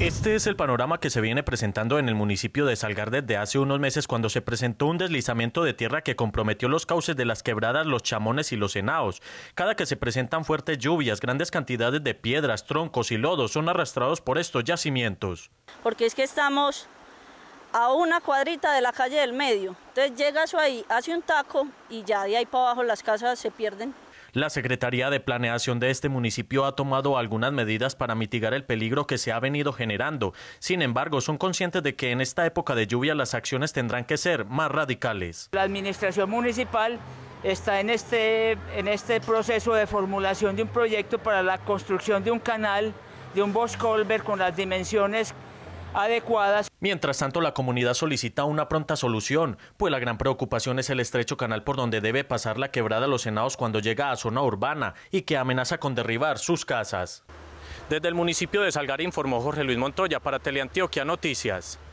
Este es el panorama que se viene presentando en el municipio de Salgar desde hace unos meses cuando se presentó un deslizamiento de tierra que comprometió los cauces de las quebradas, los chamones y los enaos. Cada que se presentan fuertes lluvias, grandes cantidades de piedras, troncos y lodos son arrastrados por estos yacimientos. Porque es que estamos a una cuadrita de la calle del medio. Entonces llega eso ahí, hace un taco y ya de ahí para abajo las casas se pierden. La Secretaría de Planeación de este municipio ha tomado algunas medidas para mitigar el peligro que se ha venido generando. Sin embargo, son conscientes de que en esta época de lluvia las acciones tendrán que ser más radicales. La administración municipal está en este, en este proceso de formulación de un proyecto para la construcción de un canal, de un bosque con las dimensiones adecuadas. Mientras tanto, la comunidad solicita una pronta solución, pues la gran preocupación es el estrecho canal por donde debe pasar la quebrada Los Senados cuando llega a zona urbana y que amenaza con derribar sus casas. Desde el municipio de Salgar informó Jorge Luis Montoya para Teleantioquia Noticias.